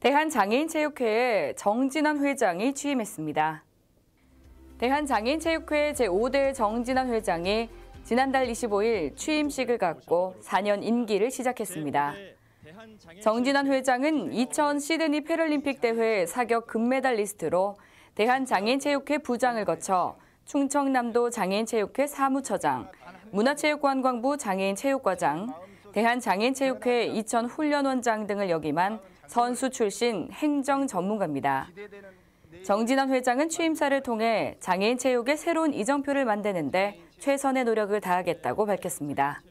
대한장애인체육회에정진환 회장이 취임했습니다. 대한장애인체육회 제5대 정진원 회장이 지난달 25일 취임식을 갖고 4년 임기를 시작했습니다. 정진원 회장은 2000 시드니 패럴림픽 대회 사격 금메달리스트로 대한장애인체육회 부장을 거쳐 충청남도 장애인체육회 사무처장, 문화체육관광부 장애인체육과장, 대한장애인체육회 이천 훈련원장 등을 역임한 선수 출신 행정 전문가입니다. 정진원 회장은 취임사를 통해 장애인 체육의 새로운 이정표를 만드는데 최선의 노력을 다하겠다고 밝혔습니다.